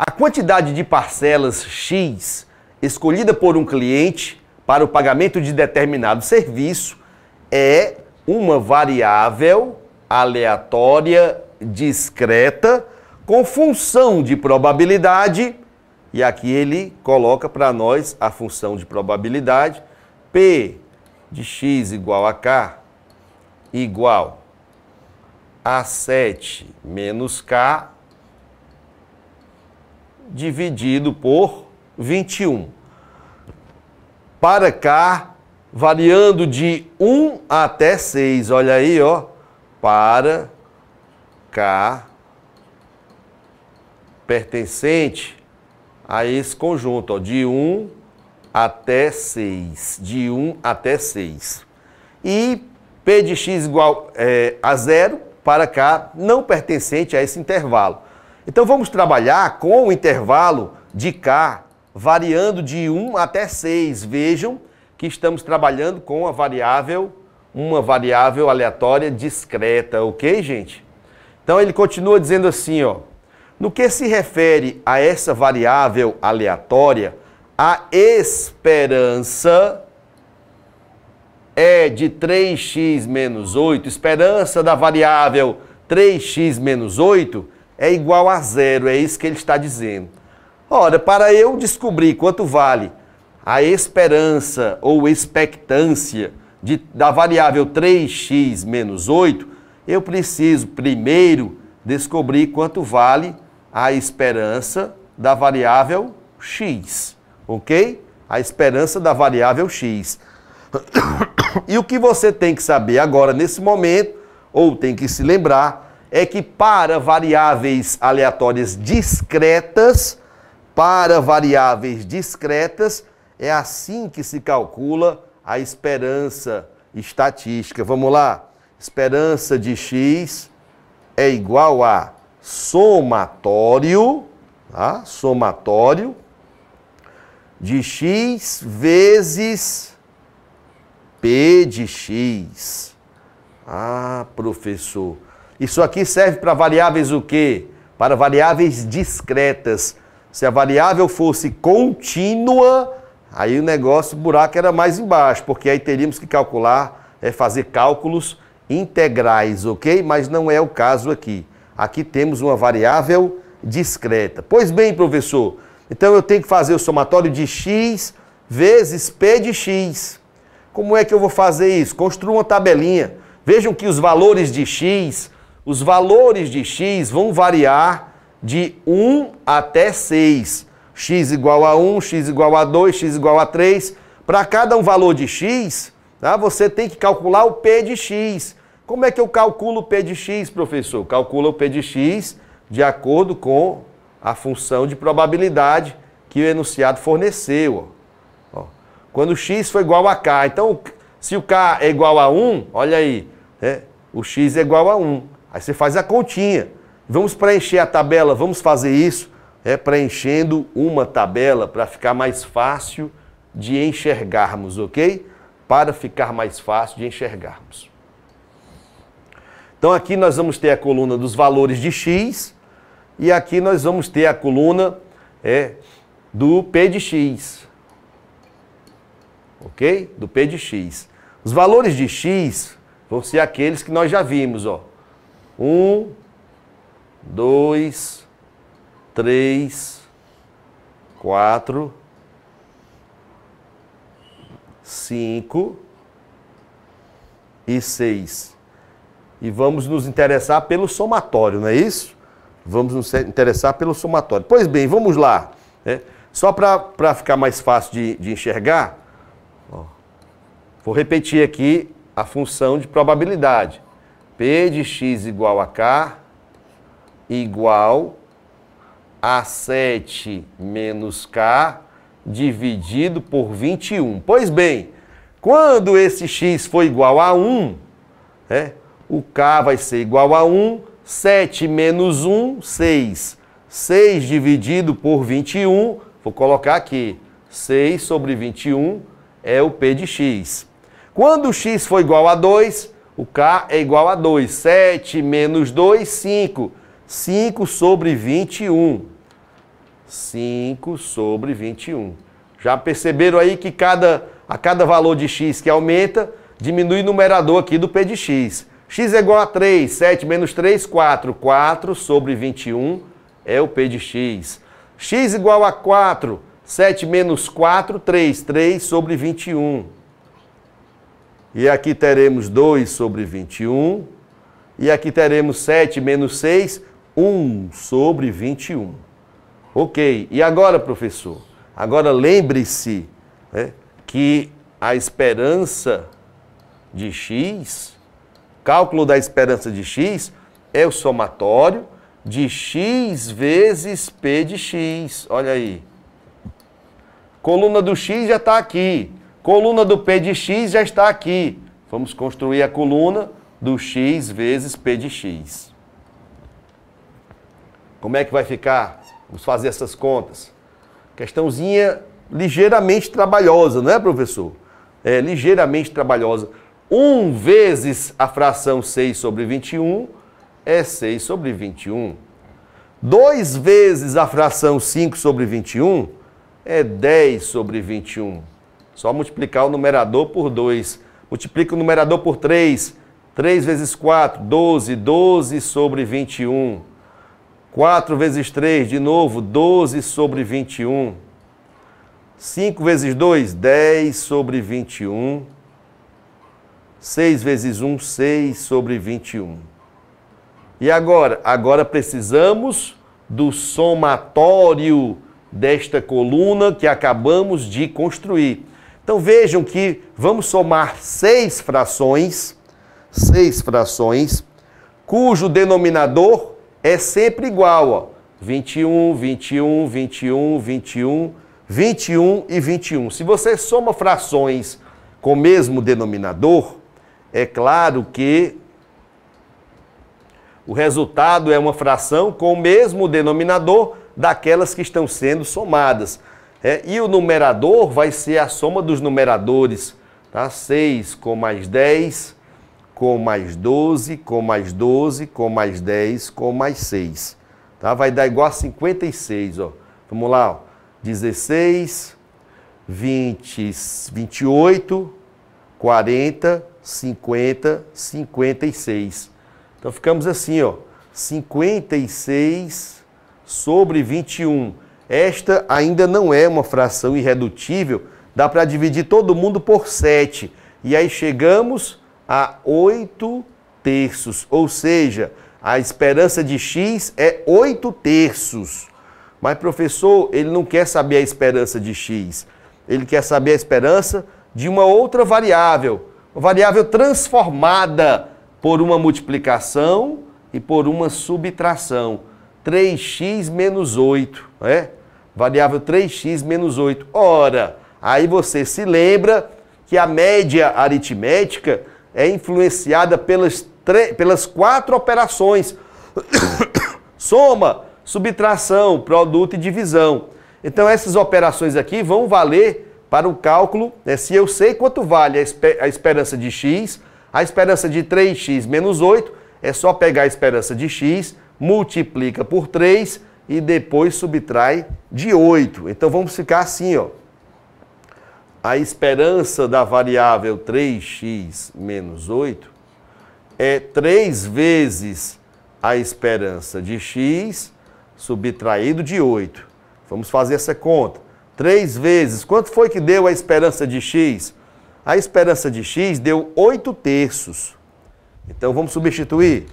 A quantidade de parcelas X escolhida por um cliente para o pagamento de determinado serviço é uma variável aleatória discreta com função de probabilidade, e aqui ele coloca para nós a função de probabilidade, P de x igual a k igual a 7 menos k dividido por 21. Para cá, variando de 1 até 6. Olha aí, ó. Para cá, pertencente a esse conjunto, ó, de 1 até 6. De 1 até 6. E P de x igual é, a zero para cá, não pertencente a esse intervalo. Então vamos trabalhar com o intervalo de K variando de 1 até 6. Vejam que estamos trabalhando com a variável, uma variável aleatória discreta, ok, gente? Então ele continua dizendo assim, ó. No que se refere a essa variável aleatória, a esperança é de 3x menos 8, esperança da variável 3x menos 8 é igual a zero, é isso que ele está dizendo. Ora, para eu descobrir quanto vale a esperança ou expectância de, da variável 3x menos 8, eu preciso primeiro descobrir quanto vale a esperança da variável x, ok? A esperança da variável x. E o que você tem que saber agora, nesse momento, ou tem que se lembrar, é que para variáveis aleatórias discretas, para variáveis discretas, é assim que se calcula a esperança estatística. Vamos lá. Esperança de x é igual a somatório, tá? somatório de x vezes p de x. Ah, professor, isso aqui serve para variáveis o quê? Para variáveis discretas. Se a variável fosse contínua, aí o negócio, o buraco era mais embaixo, porque aí teríamos que calcular, é, fazer cálculos integrais, ok? Mas não é o caso aqui. Aqui temos uma variável discreta. Pois bem, professor, então eu tenho que fazer o somatório de x vezes p de x. Como é que eu vou fazer isso? Construa uma tabelinha. Vejam que os valores de x os valores de x vão variar de 1 até 6. x igual a 1, x igual a 2, x igual a 3. Para cada um valor de x, tá? você tem que calcular o p de x. Como é que eu calculo o p de x, professor? Calcula o p de x de acordo com a função de probabilidade que o enunciado forneceu. Ó. Quando x foi igual a k. Então, se o k é igual a 1, olha aí, né? o x é igual a 1. Aí você faz a continha. Vamos preencher a tabela, vamos fazer isso. É preenchendo uma tabela para ficar mais fácil de enxergarmos, ok? Para ficar mais fácil de enxergarmos. Então aqui nós vamos ter a coluna dos valores de x e aqui nós vamos ter a coluna é, do p de x. Ok? Do p de x. Os valores de x vão ser aqueles que nós já vimos, ó. Um, dois, três, quatro, cinco e seis. E vamos nos interessar pelo somatório, não é isso? Vamos nos interessar pelo somatório. Pois bem, vamos lá. Né? Só para ficar mais fácil de, de enxergar, ó, vou repetir aqui a função de probabilidade. P de x igual a k igual a 7 menos k dividido por 21. Pois bem, quando esse x for igual a 1, né, o k vai ser igual a 1, 7 menos 1, 6. 6 dividido por 21, vou colocar aqui, 6 sobre 21 é o p de x. Quando o x for igual a 2, o K é igual a 2. 7 menos 2, 5. 5 sobre 21. 5 sobre 21. Já perceberam aí que cada, a cada valor de x que aumenta, diminui o numerador aqui do p de x. x é igual a 3. 7 menos 3, 4. 4 sobre 21 é o p de x. x igual a 4. 7 menos 4, 3. 3 sobre 21. E aqui teremos 2 sobre 21. E aqui teremos 7 menos 6, 1 sobre 21. Ok, e agora, professor? Agora lembre-se né, que a esperança de x, cálculo da esperança de x, é o somatório de x vezes p de x. Olha aí. Coluna do x já está aqui. Coluna do P de X já está aqui. Vamos construir a coluna do X vezes P de X. Como é que vai ficar? Vamos fazer essas contas. Questãozinha ligeiramente trabalhosa, não é, professor? É ligeiramente trabalhosa. 1 vezes a fração 6 sobre 21 é 6 sobre 21. 2 vezes a fração 5 sobre 21 é 10 sobre 21. Só multiplicar o numerador por 2. Multiplica o numerador por 3. 3 vezes 4, 12. 12 sobre 21. 4 vezes 3, de novo, 12 sobre 21. 5 vezes 2, 10 sobre 21. 6 vezes 1, 6 sobre 21. E agora? Agora precisamos do somatório desta coluna que acabamos de construir. Então vejam que vamos somar seis frações, seis frações, cujo denominador é sempre igual, ó. 21, 21, 21, 21, 21 e 21. Se você soma frações com o mesmo denominador, é claro que o resultado é uma fração com o mesmo denominador daquelas que estão sendo somadas. É, e o numerador vai ser a soma dos numeradores, tá? 6 com mais 10, com mais 12, com mais 12, com mais 10, com mais 6. Tá? Vai dar igual a 56, ó. Vamos lá, ó. 16, 20, 28, 40, 50, 56. Então ficamos assim, ó. 56 sobre 21. Esta ainda não é uma fração irredutível, dá para dividir todo mundo por 7. E aí chegamos a 8 terços, ou seja, a esperança de x é 8 terços. Mas professor, ele não quer saber a esperança de x. Ele quer saber a esperança de uma outra variável, uma variável transformada por uma multiplicação e por uma subtração. 3x menos 8, é? variável 3x menos 8. Ora, aí você se lembra que a média aritmética é influenciada pelas, pelas quatro operações: soma, subtração, produto e divisão. Então essas operações aqui vão valer para o cálculo, né, se eu sei quanto vale a, esper a esperança de x, a esperança de 3x menos 8, é só pegar a esperança de x, multiplica por 3 e depois subtrai de 8. Então vamos ficar assim, ó. A esperança da variável 3x menos 8 é 3 vezes a esperança de x subtraído de 8. Vamos fazer essa conta. 3 vezes. Quanto foi que deu a esperança de x? A esperança de x deu 8 terços. Então vamos substituir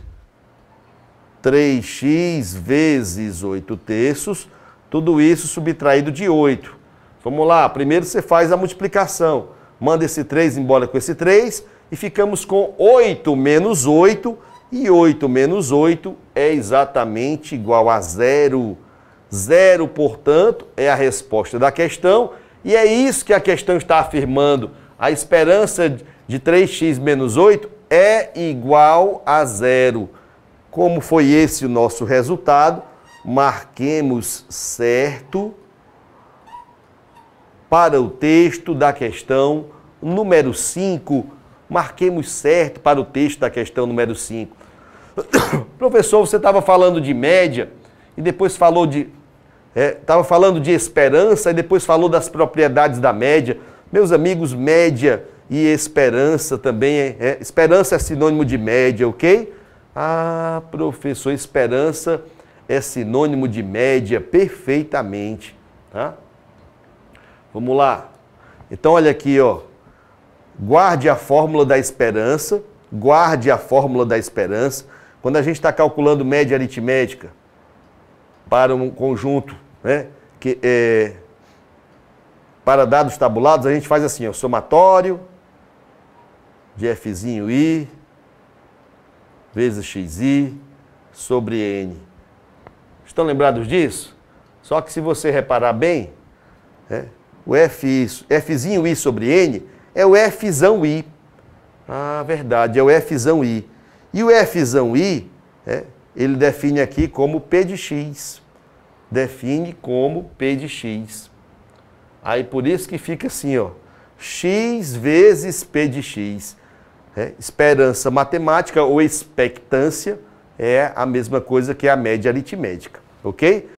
3x vezes 8 terços, tudo isso subtraído de 8. Vamos lá, primeiro você faz a multiplicação. Manda esse 3 embora com esse 3 e ficamos com 8 menos 8. E 8 menos 8 é exatamente igual a zero. Zero, portanto, é a resposta da questão. E é isso que a questão está afirmando. A esperança de 3x menos 8 é igual a zero. Como foi esse o nosso resultado, marquemos certo para o texto da questão número 5. Marquemos certo para o texto da questão número 5. Professor, você estava falando de média e depois falou de. É, estava é, falando de esperança e depois falou das propriedades da média. Meus amigos, média e esperança também é, é esperança é sinônimo de média, ok? Ah, professor, esperança é sinônimo de média perfeitamente, tá? Vamos lá. Então olha aqui, ó. Guarde a fórmula da esperança, guarde a fórmula da esperança. Quando a gente está calculando média aritmética para um conjunto, né, que é, para dados tabulados, a gente faz assim, ó, somatório de fzinho i vezes xi sobre n. Estão lembrados disso? Só que se você reparar bem, é, o f, fzinho i sobre n é o fzão i. Ah, verdade, é o fzão i. E o fzão i, é, ele define aqui como p de x. Define como p de x. Aí por isso que fica assim, ó, x vezes p de x. É, esperança matemática ou expectância é a mesma coisa que a média aritmética, ok?